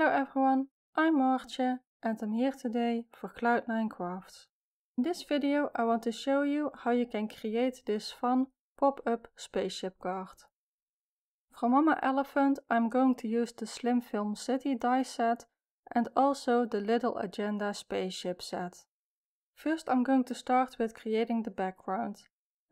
Hello everyone, I'm Martje and I'm here today for Cloud9 Crafts. In this video I want to show you how you can create this fun pop-up spaceship card. From Mama Elephant I'm going to use the Slim Film City die set and also the Little Agenda spaceship set. First I'm going to start with creating the background.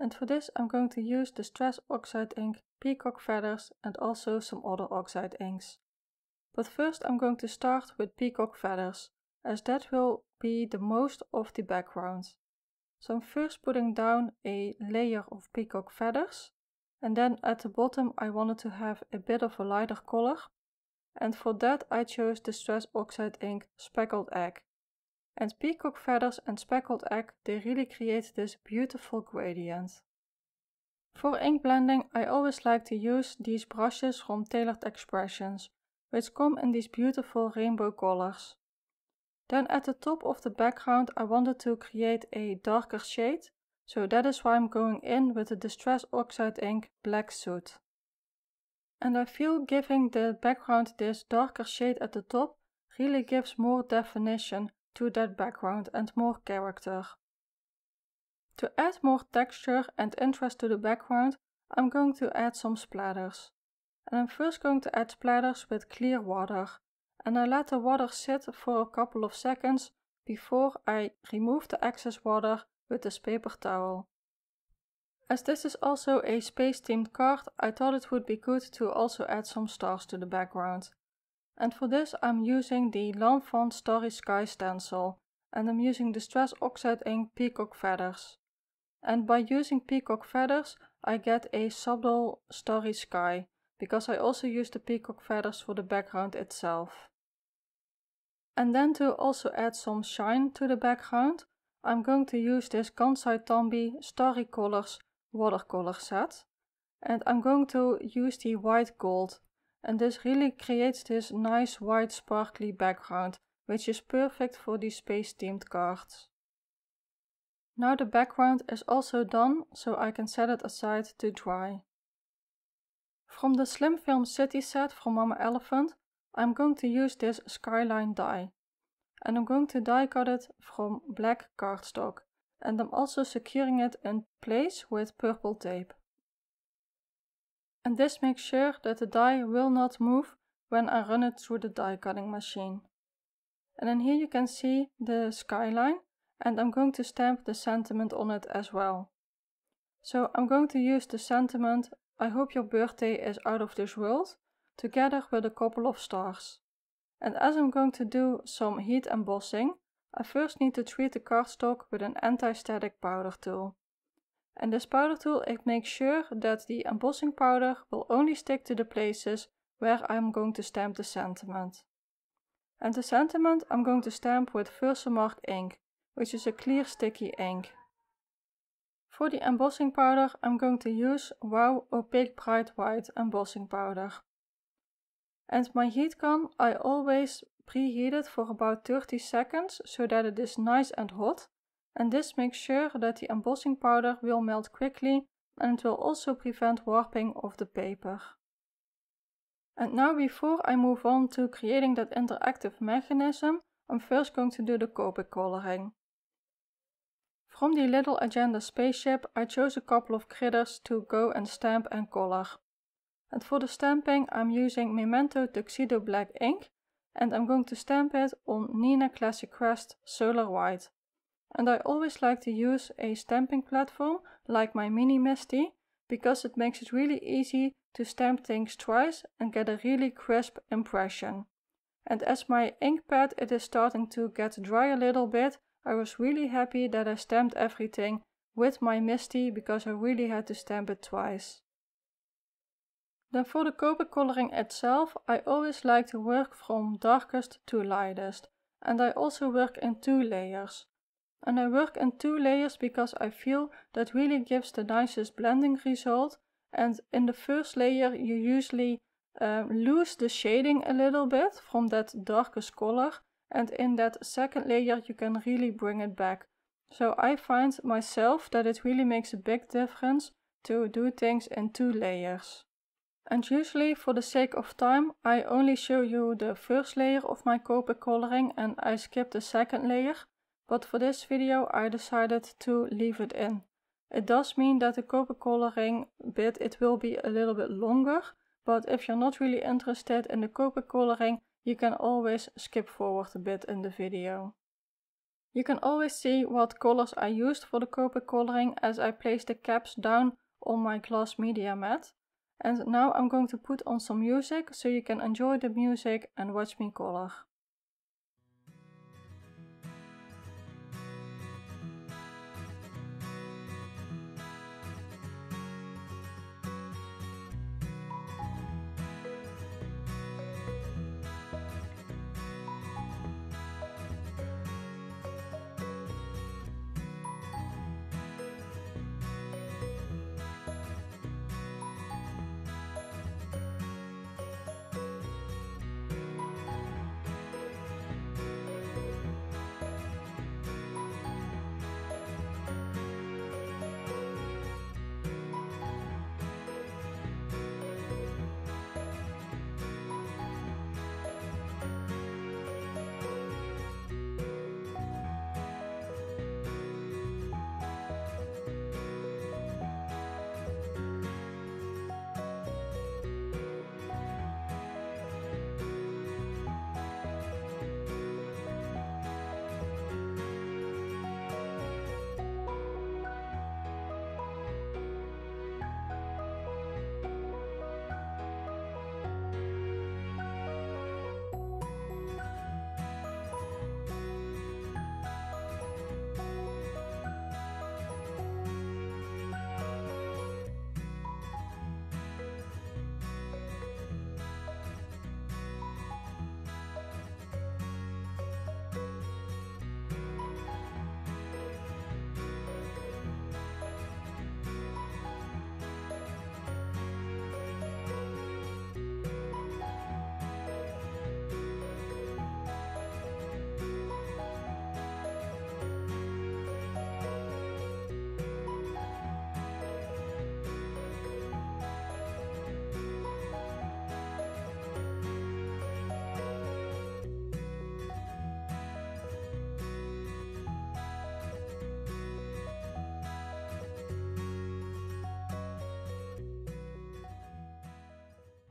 And for this I'm going to use the Stress Oxide ink, Peacock Feathers and also some other oxide inks. But first I'm going to start with peacock feathers, as that will be the most of the background. So I'm first putting down a layer of peacock feathers, and then at the bottom I wanted to have a bit of a lighter color, and for that I chose the Distress Oxide Ink Speckled Egg. And peacock feathers and speckled egg, they really create this beautiful gradient. For ink blending I always like to use these brushes from Tailored Expressions, which come in these beautiful rainbow colors. Then at the top of the background I wanted to create a darker shade, so that is why I'm going in with the Distress Oxide ink Black Suit. And I feel giving the background this darker shade at the top really gives more definition to that background and more character. To add more texture and interest to the background, I'm going to add some splatters and I'm first going to add splatters with clear water and I let the water sit for a couple of seconds before I remove the excess water with this paper towel. As this is also a space themed card, I thought it would be good to also add some stars to the background. And for this I'm using the L'Enfant Starry Sky stencil and I'm using Distress Oxide ink Peacock Feathers. And by using Peacock Feathers I get a subtle starry sky because I also use the peacock feathers for the background itself. And then to also add some shine to the background, I'm going to use this Kansai Tambi Starry Colors watercolor set. And I'm going to use the white gold. And this really creates this nice white sparkly background, which is perfect for these space themed cards. Now the background is also done, so I can set it aside to dry. From the Slim Film City set from Mama Elephant, I'm going to use this skyline die. And I'm going to die cut it from black cardstock. And I'm also securing it in place with purple tape. And this makes sure that the die will not move when I run it through the die cutting machine. And then here you can see the skyline and I'm going to stamp the sentiment on it as well. So I'm going to use the sentiment I hope your birthday is out of this world, together with a couple of stars. And as I'm going to do some heat embossing, I first need to treat the cardstock with an anti-static powder tool. And this powder tool it makes sure that the embossing powder will only stick to the places where I'm going to stamp the sentiment. And the sentiment I'm going to stamp with Versamark ink, which is a clear sticky ink. For the embossing powder, I'm going to use Wow Opaque Bright White embossing powder. And my heat gun, I always preheat it for about 30 seconds so that it is nice and hot. And this makes sure that the embossing powder will melt quickly and it will also prevent warping of the paper. And now before I move on to creating that interactive mechanism, I'm first going to do the Copic coloring. From the little agenda spaceship, I chose a couple of critters to go and stamp and color. And for the stamping, I'm using Memento Tuxedo Black ink, and I'm going to stamp it on Nina Classic Crest Solar White. And I always like to use a stamping platform like my Mini Misty, because it makes it really easy to stamp things twice and get a really crisp impression. And as my ink pad it is starting to get dry a little bit, I was really happy that I stamped everything with my Misty because I really had to stamp it twice. Then for the copper coloring itself, I always like to work from darkest to lightest, and I also work in two layers. And I work in two layers because I feel that really gives the nicest blending result, and in the first layer you usually uh, lose the shading a little bit from that darkest color, and in that second layer you can really bring it back. So I find myself that it really makes a big difference to do things in two layers. And usually for the sake of time I only show you the first layer of my Copic coloring and I skip the second layer, but for this video I decided to leave it in. It does mean that the Copic coloring bit it will be a little bit longer, but if you're not really interested in the Copic coloring you can always skip forward a bit in the video. You can always see what colors I used for the Copic coloring as I place the caps down on my glass media mat. And now I'm going to put on some music so you can enjoy the music and watch me color.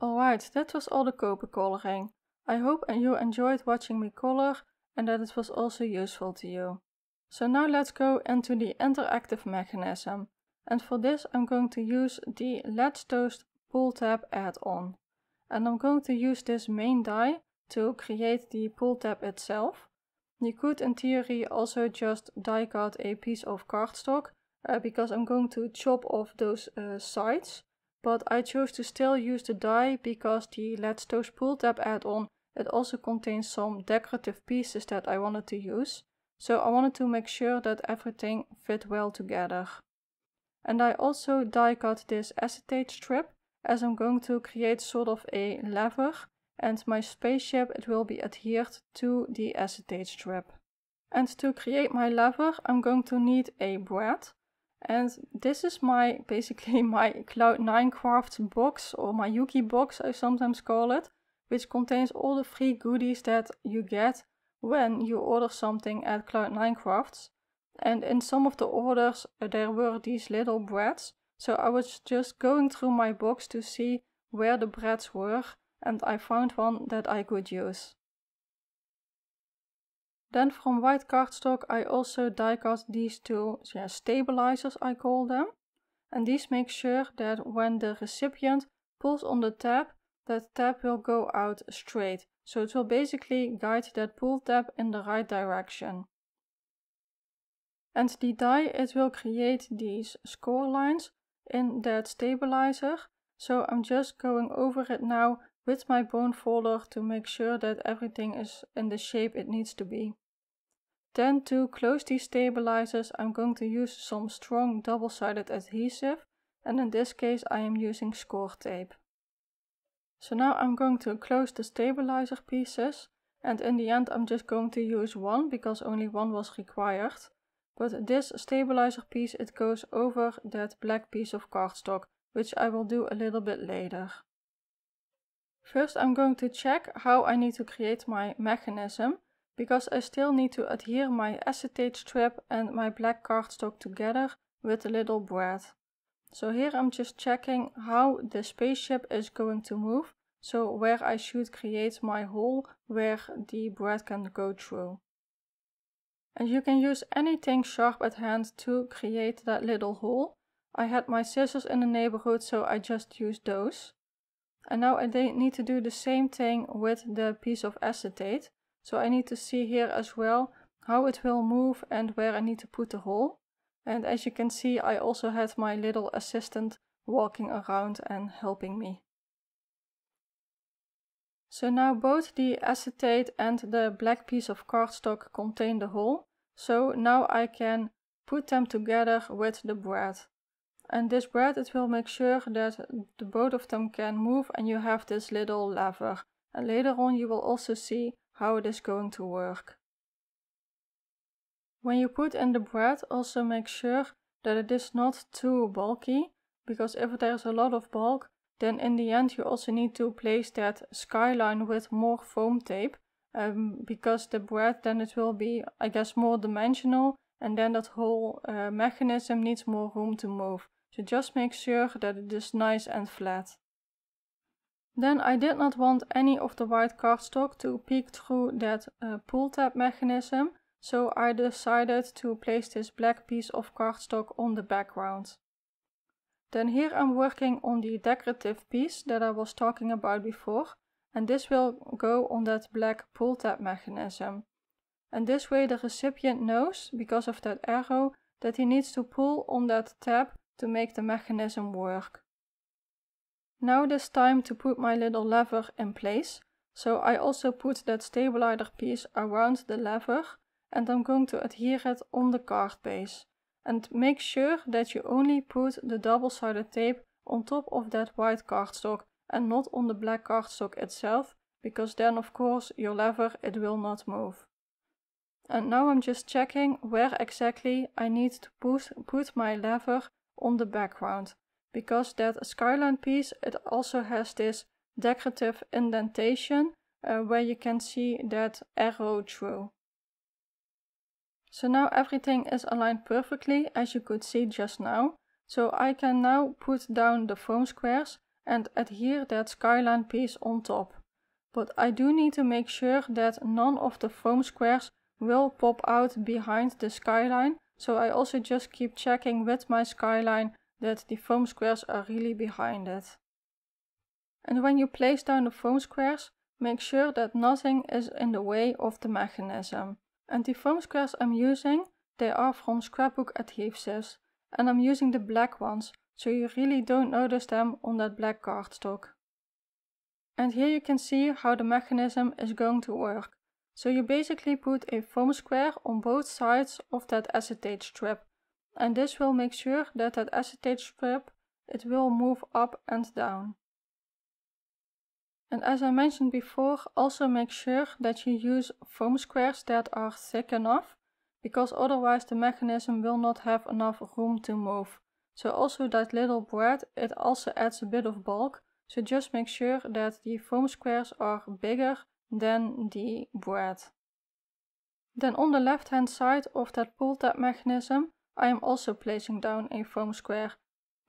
Alright, that was all the Copa coloring. I hope you enjoyed watching me color and that it was also useful to you. So now let's go into the interactive mechanism. And for this I'm going to use the Let's Toast Pull Tab add-on. And I'm going to use this main die to create the pull tab itself. You could in theory also just die cut a piece of cardstock uh, because I'm going to chop off those uh, sides but I chose to still use the die because the Let's Toast Pool tab add-on, it also contains some decorative pieces that I wanted to use, so I wanted to make sure that everything fit well together. And I also die cut this acetate strip as I'm going to create sort of a lever and my spaceship it will be adhered to the acetate strip. And to create my lever I'm going to need a bread and this is my basically my Cloud 9 Craft box or my Yuki box I sometimes call it, which contains all the free goodies that you get when you order something at Cloud 9 Crafts. And in some of the orders uh, there were these little breads. So I was just going through my box to see where the breads were and I found one that I could use. Then from white cardstock I also die cut these two yeah, stabilizers I call them. And these make sure that when the recipient pulls on the tab, that tab will go out straight. So it will basically guide that pull tab in the right direction. And the die, it will create these score lines in that stabilizer. So I'm just going over it now with my bone folder to make sure that everything is in the shape it needs to be. Then to close these stabilizers I'm going to use some strong double-sided adhesive and in this case I am using score tape. So now I'm going to close the stabilizer pieces and in the end I'm just going to use one because only one was required. But this stabilizer piece it goes over that black piece of cardstock which I will do a little bit later. First I'm going to check how I need to create my mechanism because I still need to adhere my acetate strip and my black cardstock together with a little bread. So here I'm just checking how the spaceship is going to move, so where I should create my hole where the bread can go through. And you can use anything sharp at hand to create that little hole. I had my scissors in the neighborhood so I just used those. And now I need to do the same thing with the piece of acetate. So I need to see here as well how it will move and where I need to put the hole. And as you can see, I also had my little assistant walking around and helping me. So now both the acetate and the black piece of cardstock contain the hole. So now I can put them together with the bread and this bread it will make sure that the both of them can move and you have this little lever and later on you will also see how it is going to work. When you put in the bread also make sure that it is not too bulky because if there is a lot of bulk then in the end you also need to place that skyline with more foam tape um, because the bread then it will be I guess more dimensional and then that whole uh, mechanism needs more room to move just make sure that it is nice and flat. Then I did not want any of the white cardstock to peek through that uh, pull tab mechanism, so I decided to place this black piece of cardstock on the background. Then here I'm working on the decorative piece that I was talking about before, and this will go on that black pull tab mechanism. And this way the recipient knows, because of that arrow, that he needs to pull on that tab to make the mechanism work. Now it is time to put my little lever in place, so I also put that stabilizer piece around the lever and I'm going to adhere it on the card base. And make sure that you only put the double-sided tape on top of that white cardstock and not on the black cardstock itself, because then of course your lever it will not move. And now I'm just checking where exactly I need to put, put my lever on the background because that skyline piece it also has this decorative indentation uh, where you can see that arrow through. So now everything is aligned perfectly as you could see just now. So I can now put down the foam squares and adhere that skyline piece on top. But I do need to make sure that none of the foam squares will pop out behind the skyline so I also just keep checking with my skyline that the foam squares are really behind it. And when you place down the foam squares, make sure that nothing is in the way of the mechanism. And the foam squares I'm using, they are from scrapbook adhesives, and I'm using the black ones, so you really don't notice them on that black cardstock. And here you can see how the mechanism is going to work. So you basically put a foam square on both sides of that acetate strip and this will make sure that that acetate strip it will move up and down. And as I mentioned before, also make sure that you use foam squares that are thick enough because otherwise the mechanism will not have enough room to move. So also that little bread, it also adds a bit of bulk. So just make sure that the foam squares are bigger then the bread. Then on the left hand side of that pull tab mechanism, I am also placing down a foam square.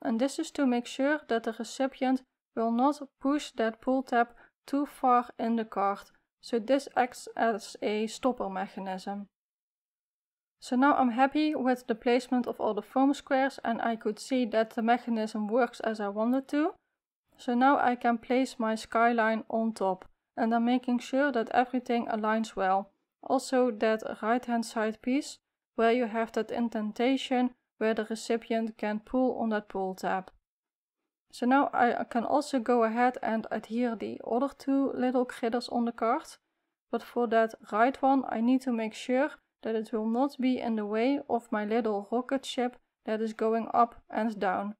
And this is to make sure that the recipient will not push that pull tab too far in the cart, So this acts as a stopper mechanism. So now I'm happy with the placement of all the foam squares and I could see that the mechanism works as I wanted to. So now I can place my skyline on top and I'm making sure that everything aligns well. Also that right hand side piece where you have that indentation where the recipient can pull on that pull tab. So now I can also go ahead and adhere the other two little critters on the card. But for that right one, I need to make sure that it will not be in the way of my little rocket ship that is going up and down.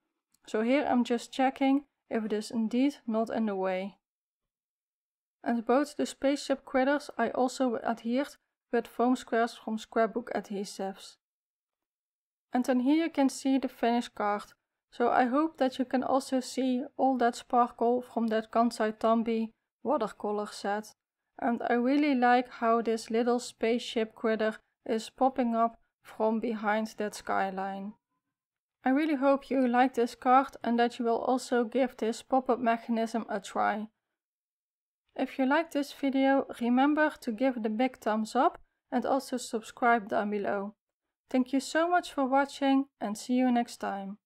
So here I'm just checking if it is indeed not in the way. And both the spaceship critters, I also adhered with foam squares from scrapbook adhesives. And then here you can see the finished card. So I hope that you can also see all that sparkle from that Kansai Tambi watercolor set. And I really like how this little spaceship critter is popping up from behind that skyline. I really hope you like this card and that you will also give this pop-up mechanism a try. If you like this video, remember to give the big thumbs up and also subscribe down below. Thank you so much for watching and see you next time.